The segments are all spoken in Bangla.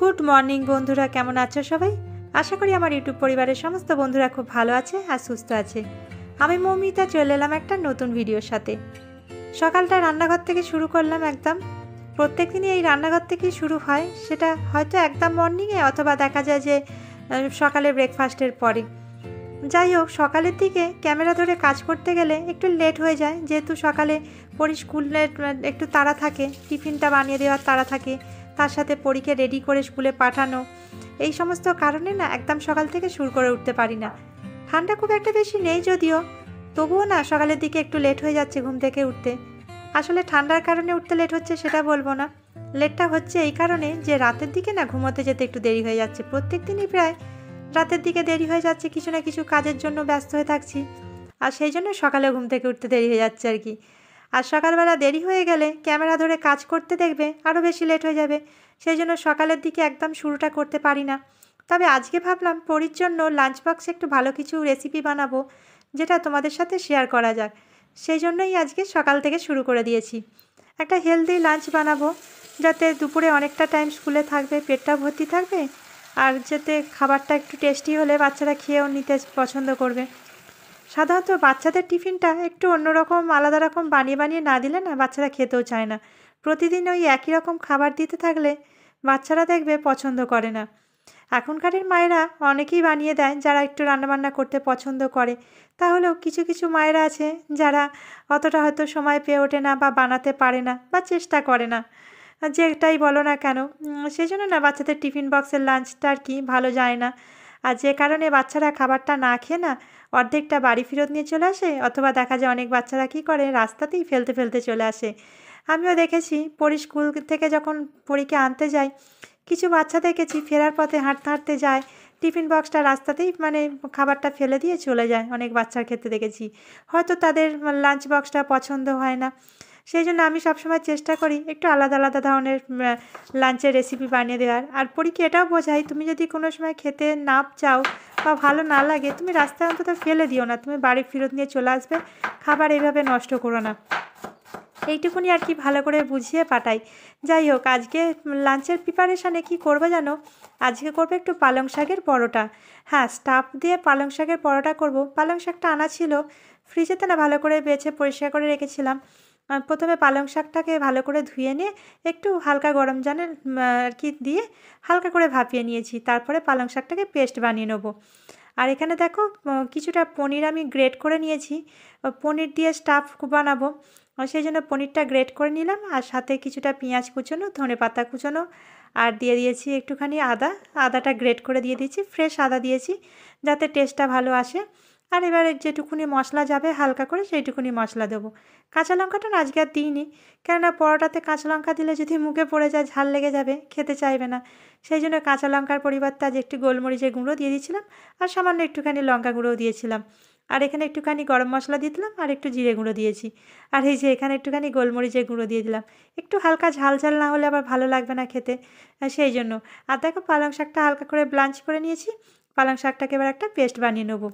গুড মর্নিং বন্ধুরা কেমন আছো সবাই আশা করি আমার ইউটিউব পরিবারের সমস্ত বন্ধুরা খুব ভালো আছে আর সুস্থ আছে আমি মৌমিতা চলে এলাম একটা নতুন ভিডিওর সাথে সকালটা রান্নাঘর থেকে শুরু করলাম একদম প্রত্যেক দিনই এই রান্নাঘর থেকেই শুরু হয় সেটা হয়তো একদম মর্নিংয়ে অথবা দেখা যায় যে সকালে ব্রেকফাস্টের পরে যাই হোক সকালের দিকে ক্যামেরা ধরে কাজ করতে গেলে একটু লেট হয়ে যায় যেহেতু সকালে পরিস্কুলের একটু তাড়া থাকে টিফিনটা বানিয়ে দেওয়ার তাড়া থাকে তার সাথে পরীকে রেডি করে স্কুলে পাঠানো এই সমস্ত কারণে না একদম সকাল থেকে শুরু করে উঠতে পারি না ঠান্ডা খুব একটা বেশি নেই যদিও তবুও না সকালের দিকে একটু লেট হয়ে যাচ্ছে ঘুম থেকে উঠতে আসলে ঠান্ডার কারণে উঠতে লেট হচ্ছে সেটা বলবো না লেটটা হচ্ছে এই কারণে যে রাতের দিকে না ঘুমোতে যেতে একটু দেরি হয়ে যাচ্ছে প্রত্যেক দিনই প্রায় রাতের দিকে দেরি হয়ে যাচ্ছে কিছু না কিছু কাজের জন্য ব্যস্ত হয়ে থাকছি আর সেই জন্য সকালে ঘুম থেকে উঠতে দেরি হয়ে যাচ্ছে আর কি আর সকালবেলা দেরি হয়ে গেলে ক্যামেরা ধরে কাজ করতে দেখবে আরও বেশি লেট হয়ে যাবে সেই জন্য সকালের দিকে একদম শুরুটা করতে পারি না তবে আজকে ভাবলাম পরির জন্য লাঞ্চ বক্সে একটু ভালো কিছু রেসিপি বানাবো যেটা তোমাদের সাথে শেয়ার করা যাক সেই জন্যই আজকে সকাল থেকে শুরু করে দিয়েছি একটা হেলদি লাঞ্চ বানাবো যাতে দুপুরে অনেকটা টাইম স্কুলে থাকবে পেটটা ভর্তি থাকবে আর যাতে খাবারটা একটু টেস্টি হলে বাচ্চারা খেয়েও নিতে পছন্দ করবে সাধারণত বাচ্চাদের টিফিনটা একটু অন্যরকম আলাদা রকম বানিয়ে বানিয়ে না দিলে না বাচ্চারা খেতেও চায় না প্রতিদিন ওই একই রকম খাবার দিতে থাকলে বাচ্চারা দেখবে পছন্দ করে না এখনকারের মায়েরা অনেকেই বানিয়ে দেয় যারা একটু রান্নাবান্না করতে পছন্দ করে তাহলেও কিছু কিছু মায়েরা আছে যারা অতটা হয়তো সময় পেয়ে ওঠে না বা বানাতে পারে না বা চেষ্টা করে না যেটাই বলো না কেন সেই জন্য না বাচ্চাদের টিফিন বক্সের লাঞ্চটা আর কি ভালো যায় না আর যে কারণে বাচ্চারা খাবারটা না খেয়ে না অর্ধেকটা বাড়ি ফেরত নিয়ে চলে আসে অথবা দেখা যায় অনেক বাচ্চারা কী করে রাস্তাতেই ফেলতে ফেলতে চলে আসে আমিও দেখেছি পরি স্কুল থেকে যখন পরীকে আনতে যাই কিছু বাচ্চা দেখেছি ফেরার পথে হাঁটতে হাঁটতে যায় টিফিন বক্সটা রাস্তাতেই মানে খাবারটা ফেলে দিয়ে চলে যায় অনেক বাচ্চার ক্ষেত্রে দেখেছি হয়তো তাদের লাঞ্চ বক্সটা পছন্দ হয় না সেই জন্য আমি সবসময় চেষ্টা করি একটু আলাদা আলাদা ধরনের লাঞ্চের রেসিপি বানিয়ে দেওয়ার আর পরীকে এটাও বোঝাই তুমি যদি কোনো সময় খেতে না চাও বা ভালো না লাগে তুমি রাস্তায় অন্তত ফেলে দিও না তুমি বাড়ি ফেরত নিয়ে চলে আসবে খাবার এইভাবে নষ্ট করো না এইটুকুনি আর কি ভালো করে বুঝিয়ে পাঠাই যাই হোক আজকে লাঞ্চের প্রিপারেশানে কি করবে জানো আজকে করবে একটু পালং শাকের পরোটা হ্যাঁ স্টাফ দিয়ে পালং শাকের পরোটা করব পালং শাকটা আনা ছিল ফ্রিজেতে না ভালো করে বেছে পরিষ্কার করে রেখেছিলাম প্রথমে পালং শাকটাকে ভালো করে ধুয়ে নিয়ে একটু হালকা গরম জানে আর কি দিয়ে হালকা করে ভাপিয়ে নিয়েছি তারপরে পালং শাকটাকে পেস্ট বানিয়ে নেবো আর এখানে দেখো কিছুটা পনির আমি গ্রেট করে নিয়েছি পনির দিয়ে স্টাফ বানাবো সেই জন্য পনিরটা গ্রেট করে নিলাম আর সাথে কিছুটা পেঁয়াজ কুচোনো ধনে পাতা কুচোনো আর দিয়ে দিয়েছি একটুখানি আদা আদাটা গ্রেট করে দিয়ে দিয়েছি ফ্রেশ আদা দিয়েছি যাতে টেস্টটা ভালো আসে আর এবার যেটুকুনি মশলা যাবে হালকা করে সেইটুকুনি মশলা দেবো কাঁচা লঙ্কাটা আজকে আর দিইনি কেননা পরোটাতে কাঁচা লঙ্কা দিলে যদি মুখে পড়ে যায় ঝাল লেগে যাবে খেতে চাইবে না সেই জন্য কাঁচা লঙ্কার পরিবর্তে আজ একটু গোলমরিচের গুঁড়ো দিয়ে দিয়েছিলাম আর সামান্য একটুখানি লঙ্কা গুঁড়োও দিয়েছিলাম আর এখানে একটুখানি গরম মশলা দিয়ে দিলাম আর একটু জিরে গুঁড়ো দিয়েছি আর এই যে এখানে একটুখানি গোলমরিচের গুঁড়ো দিয়ে দিলাম একটু হালকা ঝাল ঝাল না হলে আবার ভালো লাগবে না খেতে সেই জন্য আর দেখো পালং শাকটা হালকা করে ব্লাঞ্চ করে নিয়েছি পালং শাকটাকে এবার একটা পেস্ট বানিয়ে নেবো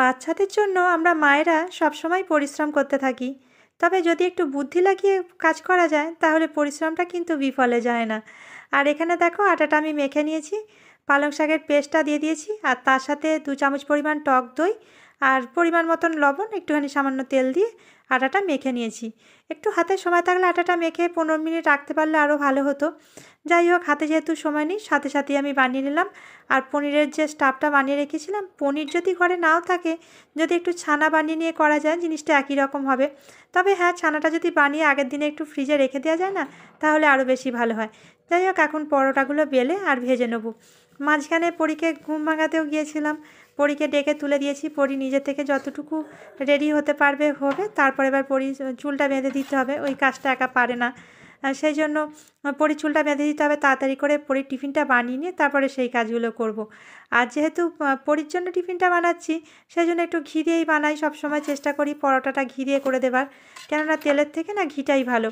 বাচ্চাদের জন্য আমরা মায়েরা সবসময় পরিশ্রম করতে থাকি তবে যদি একটু বুদ্ধি লাগিয়ে কাজ করা যায় তাহলে পরিশ্রমটা কিন্তু বিফলে যায় না আর এখানে দেখো আটাটা আমি মেখে নিয়েছি পালং শাকের পেস্টটা দিয়ে দিয়েছি আর তার সাথে দু চামচ পরিমাণ টক দই আর পরিমাণ মতন লবণ একটুখানি সামান্য তেল দিয়ে আটাটা মেখে নিয়েছি একটু হাতে সময় থাকলে আটাটা মেখে পনেরো মিনিট রাখতে পারলে আরও ভালো হতো যাই হোক হাতে যেহেতু সময় নেই সাথে সাথে আমি বানিয়ে নিলাম আর পনিরের যে স্টাফটা বানিয়ে রেখেছিলাম পনির যদি ঘরে নাও থাকে যদি একটু ছানা বানিয়ে নিয়ে করা যায় জিনিসটা একই রকম হবে তবে হ্যাঁ ছানাটা যদি বানিয়ে আগের দিনে একটু ফ্রিজে রেখে দেওয়া যায় না তাহলে আরও বেশি ভালো হয় যাই হোক এখন পরোটাগুলো বেলে আর ভেজে নেবো মাঝখানে পরীকে ঘুম ভাঙাতেও গিয়েছিলাম পরীকে ডেকে তুলে দিয়েছি পরি নিজে থেকে যতটুকু রেডি হতে পারবে হবে তারপর এবার পরি চুলটা বেঁধে দিতে হবে ওই কাজটা একা পারে না সেই জন্য পরি চুলটা বেঁধে দিতে হবে তাড়াতাড়ি করে পরি টিফিনটা বানিয়ে নিয়ে তারপরে সেই কাজগুলো করব। আর যেহেতু পরির জন্য টিফিনটা বানাচ্ছি সেই জন্য একটু ঘি দিয়েই বানাই সবসময় চেষ্টা করি পরোটাটা ঘি দিয়ে করে দেবার কেননা তেলের থেকে না ঘিটাই ভালো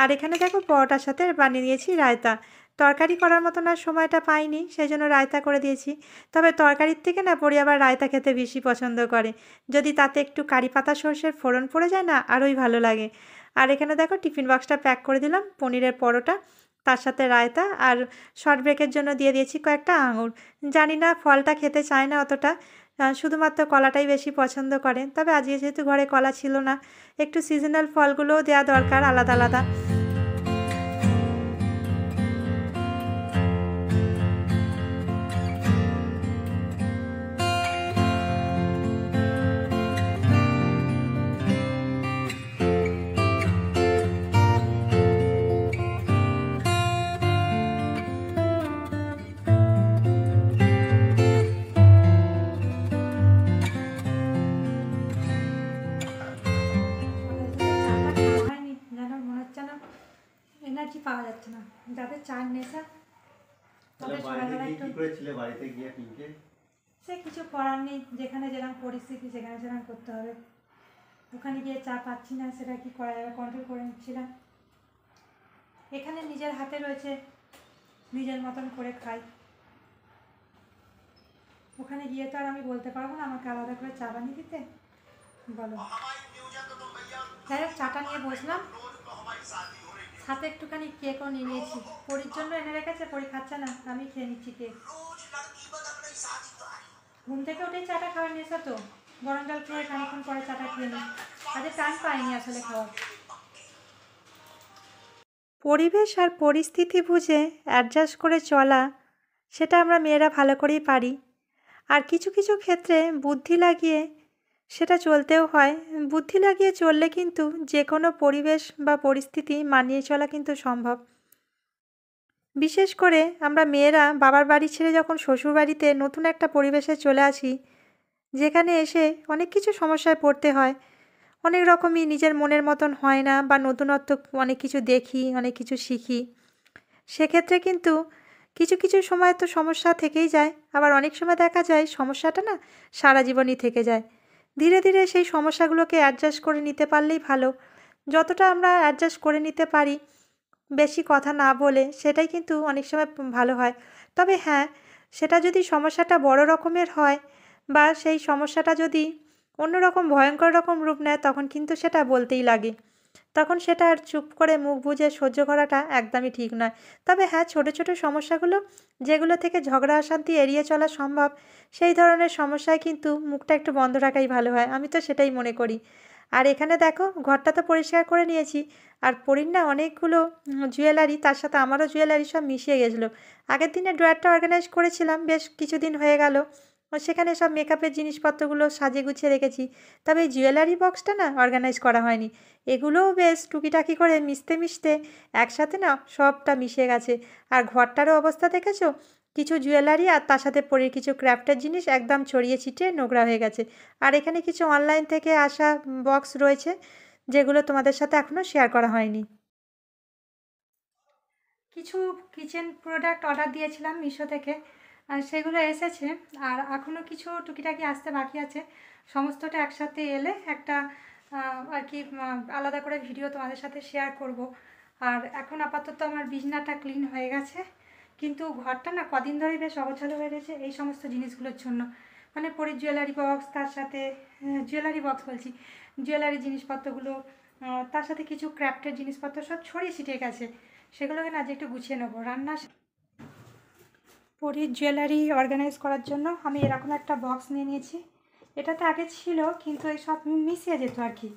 আর এখানে দেখো পরোটার সাথে বানিয়ে নিয়েছি রায়তা তরকারি করার মতো না সময়টা পাইনি সেই জন্য রায়তা করে দিয়েছি তবে তরকারির থেকে না পরি আবার রায়তা খেতে বেশি পছন্দ করে যদি তাতে একটু কারি পাতা সর্ষের ফোড়ন পড়ে যায় না আরোই ভালো লাগে আর এখানে দেখো টিফিন বক্সটা প্যাক করে দিলাম পনিরের পরোটা তার সাথে রায়তা আর শর্ট ব্রেকের জন্য দিয়ে দিয়েছি কয়েকটা আঙুর জানি না ফলটা খেতে চায় না অতটা শুধুমাত্র কলাটাই বেশি পছন্দ করে তবে আজকে যেহেতু ঘরে কলা ছিল না একটু সিজনাল ফলগুলোও দেওয়া দরকার আলাদা আলাদা পাওয়া যাচ্ছে না যাদের চার নেশা সে কিছু করার নেই যেখানে যেরকম পরিস্থিতি সেখানে সেরকম করতে হবে ওখানে গিয়ে চা পাচ্ছি না সেটা কি করা যাবে কন্ট্রোল করে নিচ্ছিলাম এখানে নিজের হাতে রয়েছে নিজের মতন করে খাই ওখানে গিয়ে তো আর আমি বলতে পারবো না আমাকে আলাদা করে চা বানিয়ে দিতে বলো যাই হোক চাটা নিয়ে বসলাম হাতে একটুখানি কেকও নিয়ে নিয়েছি পরির জন্য এনে রেখেছে পরি খাচ্ছে না আমি খেয়ে নিচ্ছি কেক ঘুম থেকে উঠে চাটা খাওয়া নিয়েছে তো গরম জল খেয়ে খানিক্ষণ পরে চাটা খেয়ে নিই আজকে টাইম পাইনি আসলে খাওয়া পরিবেশ আর পরিস্থিতি বুঝে অ্যাডজাস্ট করে চলা সেটা আমরা মেয়েরা ভালো করেই পারি আর কিছু কিছু ক্ষেত্রে বুদ্ধি লাগিয়ে সেটা চলতেও হয় বুদ্ধি লাগিয়ে চললে কিন্তু যে কোনো পরিবেশ বা পরিস্থিতি মানিয়ে চলা কিন্তু সম্ভব বিশেষ করে আমরা মেয়েরা বাবার বাড়ি ছেড়ে যখন শ্বশুর বাড়িতে নতুন একটা পরিবেশে চলে আসি যেখানে এসে অনেক কিছু সমস্যায় পড়তে হয় অনেক রকমই নিজের মনের মতন হয় না বা নতুনত্ব অনেক কিছু দেখি অনেক কিছু শিখি সেক্ষেত্রে কিন্তু কিছু কিছু সময় তো সমস্যা থেকেই যায় আবার অনেক সময় দেখা যায় সমস্যাটা না সারা জীবনই থেকে যায় ধীরে ধীরে সেই সমস্যাগুলোকে অ্যাডজাস্ট করে নিতে পারলেই ভালো যতটা আমরা অ্যাডজাস্ট করে নিতে পারি বেশি কথা না বলে সেটাই কিন্তু অনেক সময় ভালো হয় তবে হ্যাঁ সেটা যদি সমস্যাটা বড় রকমের হয় বা সেই সমস্যাটা যদি অন্যরকম ভয়ঙ্কর রকম রূপ নেয় তখন কিন্তু সেটা বলতেই লাগে তখন সেটা আর চুপ করে মুখ বুঝে সহ্য করাটা একদমই ঠিক নয় তবে হ্যাঁ ছোট ছোট সমস্যাগুলো যেগুলো থেকে ঝগড়া অশান্তি এড়িয়ে চলা সম্ভব সেই ধরনের সমস্যায় কিন্তু মুখটা একটু বন্ধ রাখাই ভালো হয় আমি তো সেটাই মনে করি আর এখানে দেখো ঘরটা তো পরিষ্কার করে নিয়েছি আর পরিণ না অনেকগুলো জুয়েলারি তার সাথে আমারও জুয়েলারি সব মিশিয়ে গেছিলো আগের দিনে ড্রয়ারটা অর্গানাইজ করেছিলাম বেশ কিছুদিন হয়ে গেল সেখানে সব মেকআপের জিনিসপত্রগুলো সাজে গুছিয়ে রেখেছি তবে জুয়েলারি বক্সটা না অর্গানাইজ করা হয়নি এগুলোও বেশ টুকিটাকি করে মিশতে মিশতে একসাথে না সবটা মিশে গেছে আর ঘরটারও অবস্থা দেখেছো কিছু জুয়েলারি আর তার সাথে পরের কিছু ক্র্যাফটের জিনিস একদম ছড়িয়ে ছিটিয়ে নোংরা হয়ে গেছে আর এখানে কিছু অনলাইন থেকে আসা বক্স রয়েছে যেগুলো তোমাদের সাথে এখনও শেয়ার করা হয়নি কিছু কিচেন প্রোডাক্ট অর্ডার দিয়েছিলাম মিশো থেকে সেগুলো এসেছে আর এখনও কিছু টুকিটাকি আসতে বাকি আছে সমস্তটা একসাথে এলে একটা আর কি আলাদা করে ভিডিও তোমাদের সাথে শেয়ার করব আর এখন আপাতত আমার বিছনাটা ক্লিন হয়ে গেছে কিন্তু ঘরটা না কদিন ধরে বেশ অগোছালো হয়ে রয়েছে এই সমস্ত জিনিসগুলোর জন্য মানে পরে জুয়েলারি বক্স তার সাথে জুয়েলারি হ্যাঁ, বক্স বলছি জুয়েলারি জিনিসপত্রগুলো তার সাথে কিছু ক্র্যাফ্টের জিনিসপত্র সব ছড়িয়ে ছিটিয়ে গেছে সেগুলোকে না যে একটু গুছিয়ে নেবো রান্না পরীর জুয়েলারি অর্গানাইজ করার জন্য আমি এরকম একটা বক্স নিয়ে নিয়েছি এটাতে আগে ছিল কিন্তু এই সব মিশিয়ে যেত আর কি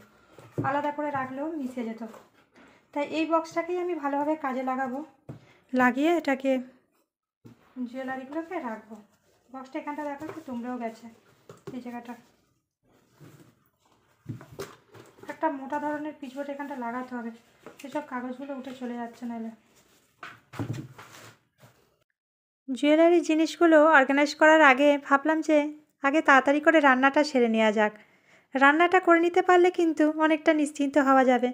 আলাদা করে রাখলেও মিশিয়ে যেত তাই এই বক্সটাকেই আমি ভালোভাবে কাজে লাগাবো লাগিয়ে এটাকে জুয়েলারিগুলোকে রাখবো বক্সটা এখানটা দেখো একটু তুমড়েও গেছে এই জায়গাটা একটা মোটা ধরনের পিচবোর্ড এখানটা লাগাতে হবে সেসব কাগজগুলো উঠে চলে যাচ্ছে নাহলে জুয়েলারি জিনিসগুলো অর্গানাইজ করার আগে ভাবলাম যে আগে তাড়াতাড়ি করে রান্নাটা সেরে নেওয়া যাক রান্নাটা করে নিতে পারলে কিন্তু অনেকটা নিশ্চিন্ত হওয়া যাবে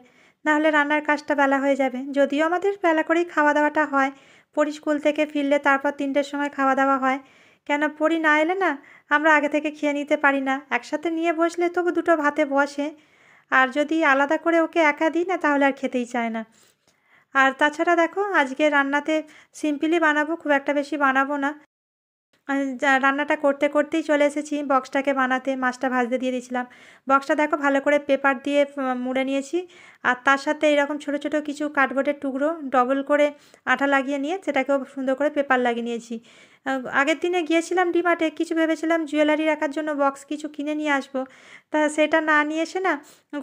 নাহলে রান্নার কাজটা বেলা হয়ে যাবে যদিও আমাদের বেলা করেই খাওয়া দাওয়াটা হয় পরি স্কুল থেকে ফিরলে তারপর তিনটের সময় খাওয়া দাওয়া হয় কেন পরি না এলে না আমরা আগে থেকে খেয়ে নিতে পারি না একসাথে নিয়ে বসলে তবু দুটো ভাতে বসে আর যদি আলাদা করে ওকে একা দিই না তাহলে আর খেতেই চায় না আর তাছাড়া দেখো আজকে রান্নাতে সিম্পলি বানাবো খুব একটা বেশি বানাবো না রান্নাটা করতে করতেই চলে এসেছি বক্সটাকে বানাতে মাছটা ভাজতে দিয়ে দিয়েছিলাম বক্সটা দেখো ভালো করে পেপার দিয়ে মুড়ে নিয়েছি আর তার সাথে এরকম ছোট ছোট কিছু কার্ডবোর্ডের টুকরো ডবল করে আঠা লাগিয়ে নিয়ে সেটাকেও সুন্দর করে পেপার লাগিয়ে নিয়েছি আগের দিনে গিয়েছিলাম ডিমার্টে কিছু ভেবেছিলাম জুয়েলারি রাখার জন্য বক্স কিছু কিনে নিয়ে আসবো তা সেটা না নিয়ে এসে না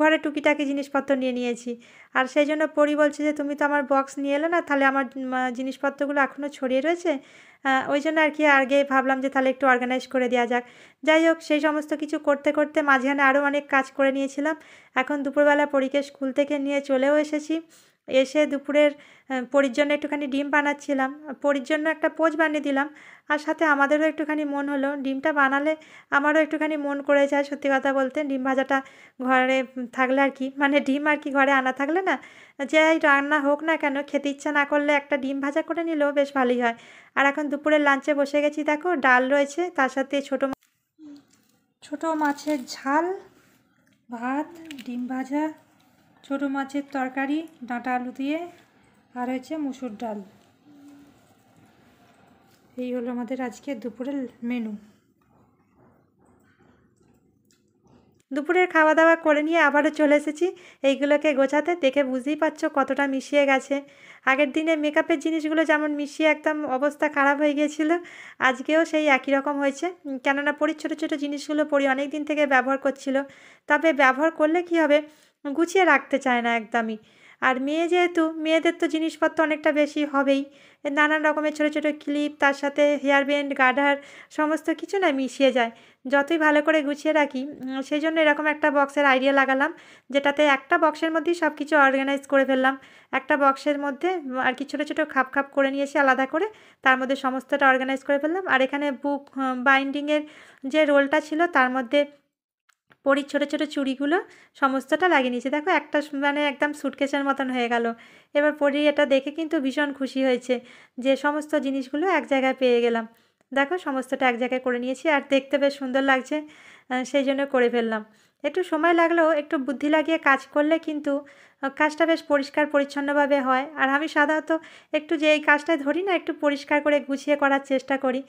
ঘরে টুকিটাকি জিনিসপত্র নিয়ে নিয়েছি আর সেই জন্য পরি বলছে যে তুমি তো আমার বক্স নিয়ে এলে না তাহলে আমার জিনিসপত্রগুলো এখনও ছড়িয়ে রয়েছে হ্যাঁ, ওই জন্য আর কি আগে ভাবলাম যে তাহলে একটু অর্গানাইজ করে দেওয়া যাক যাই হোক সেই সমস্ত কিছু করতে করতে মাঝখানে আরও অনেক কাজ করে নিয়েছিলাম এখন দুপুরবেলা পরীকে স্কুল থেকে নিয়ে চলেও এসেছি এসে দুপুরের পরির জন্য একটুখানি ডিম বানাচ্ছিলাম পরির জন্য একটা পোজ বানিয়ে দিলাম আর সাথে আমাদেরও একটুখানি মন হলো ডিমটা বানালে আমারও একটুখানি মন করে যায় সত্যি কথা বলতে ডিম ভাজাটা ঘরে থাকলে আর কি মানে ডিম আর কি ঘরে আনা থাকলে না এই রান্না হোক না কেন খেতে ইচ্ছা না করলে একটা ডিম ভাজা করে নিলেও বেশ ভালোই হয় আর এখন দুপুরের লাঞ্চে বসে গেছি দেখো ডাল রয়েছে তার সাথে ছোটো ছোটো মাছের ঝাল ভাত ডিম ভাজা ছোট মাছের তরকারি ডাঁটা আলু দিয়ে আর হয়েছে মুসুর ডাল এই হলো আমাদের আজকে দুপুরের মেনু দুপুরের খাওয়া দাওয়া করে নিয়ে আবারও চলে এসেছি এইগুলোকে গোছাতে দেখে বুঝতেই পারছো কতটা মিশিয়ে গেছে আগের দিনে মেকআপের জিনিসগুলো যেমন মিশিয়ে একদম অবস্থা খারাপ হয়ে গিয়েছিলো আজকেও সেই একই রকম হয়েছে কেননা পরি ছোটো ছোটো জিনিসগুলো পরি অনেক দিন থেকে ব্যবহার করছিল তবে ব্যবহার করলে কি হবে গুছিয়ে রাখতে চায় না একদমই আর মেয়ে যেহেতু মেয়েদের তো জিনিসপত্র অনেকটা বেশি হবেই নানান রকমের ছোটো ছোটো ক্লিপ তার সাথে হেয়ার ব্যান্ড গার্ডার সমস্ত কিছু না মিশিয়ে যায় যতই ভালো করে গুছিয়ে রাখি সেই জন্য এরকম একটা বক্সের আইডিয়া লাগালাম যেটাতে একটা বক্সের মধ্যেই সব কিছু অর্গানাইজ করে ফেললাম একটা বক্সের মধ্যে আর কি ছোটো ছোটো খাপ খাপ করে নিয়েছি আলাদা করে তার মধ্যে সমস্তটা অর্গানাইজ করে ফেললাম আর এখানে বুক বাইন্ডিংয়ের যে রোলটা ছিল তার মধ্যে পরির ছোটো ছোটো চুড়িগুলো সমস্তটা লাগিয়ে নিয়েছে দেখো একটা মানে একদম সুটকেসের মতন হয়ে গেল এবার পরি এটা দেখে কিন্তু ভীষণ খুশি হয়েছে যে সমস্ত জিনিসগুলো এক জায়গায় পেয়ে গেলাম দেখো সমস্তটা এক জায়গায় করে নিয়েছি আর দেখতে বেশ সুন্দর লাগছে সেই জন্য করে ফেললাম একটু সময় লাগলেও একটু বুদ্ধি লাগিয়ে কাজ করলে কিন্তু কাজটা বেশ পরিষ্কার পরিচ্ছন্নভাবে হয় আর আমি সাধারণত একটু যে এই কাজটা ধরি না একটু পরিষ্কার করে গুছিয়ে করার চেষ্টা করি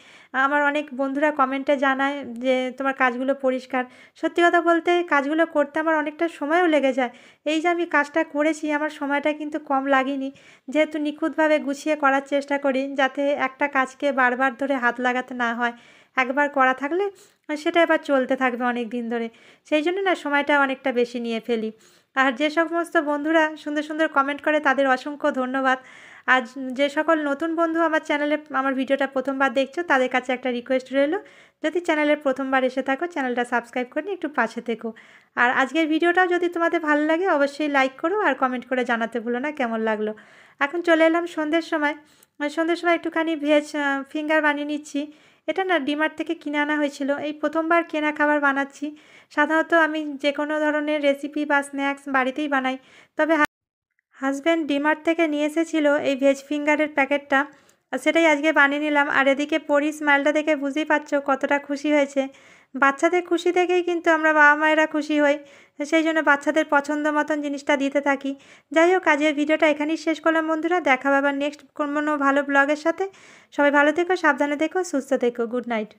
আমার অনেক বন্ধুরা কমেন্টে জানায় যে তোমার কাজগুলো পরিষ্কার সত্যি কথা বলতে কাজগুলো করতে আমার অনেকটা সময়ও লেগে যায় এই যে আমি কাজটা করেছি আমার সময়টা কিন্তু কম লাগেনি যেহেতু নিখুঁতভাবে গুছিয়ে করার চেষ্টা করি যাতে একটা কাজকে বারবার ধরে হাত লাগাতে না হয় একবার করা থাকলে সেটা এবার চলতে থাকবে অনেক দিন ধরে সেই জন্য না সময়টা অনেকটা বেশি নিয়ে ফেলি আর যে সমস্ত বন্ধুরা সুন্দর সুন্দর কমেন্ট করে তাদের অসংখ্য ধন্যবাদ আর যে সকল নতুন বন্ধু আমার চ্যানেলে আমার ভিডিওটা প্রথমবার দেখছো তাদের কাছে একটা রিকোয়েস্ট রইল যদি চ্যানেলে প্রথমবার এসে থাকো চ্যানেলটা সাবস্ক্রাইব করে একটু পাশে থেকো আর আজকের ভিডিওটাও যদি তোমাদের ভালো লাগে অবশ্যই লাইক করো আর কমেন্ট করে জানাতে ভুলো না কেমন লাগলো এখন চলে এলাম সন্ধ্যের সময় সন্ধ্যের সময় একটুখানি ভেজ ফিঙ্গার বানিয়ে নিচ্ছি এটা না ডিমার্ট থেকে কিনে আনা হয়েছিল এই প্রথমবার কেনা খাবার বানাচ্ছি সাধারণত আমি যে কোনো ধরনের রেসিপি বা স্ন্যাক্স বাড়িতেই বানাই তবে হাজব্যান্ড ডিমার থেকে নিয়ে এসেছিলো এই ভেজ ফিঙ্গারের প্যাকেটটা সেটাই আজকে বানিয়ে নিলাম আর এদিকে পরি স্মাইলটা দেখে বুঝতেই পারছো কতটা খুশি হয়েছে বাচ্চাদের খুশি দেখেই কিন্তু আমরা বাবা মায়েরা খুশি হই সেই জন্য বাচ্চাদের পছন্দ মতন জিনিসটা দিতে থাকি যাই হোক আজকের ভিডিওটা এখানেই শেষ করলাম বন্ধুরা দেখা হবে আবার নেক্সট কোনো ভালো ব্লগের সাথে সবাই ভালো থেকো সাবধানে থেকো সুস্থ থেকো গুড নাইট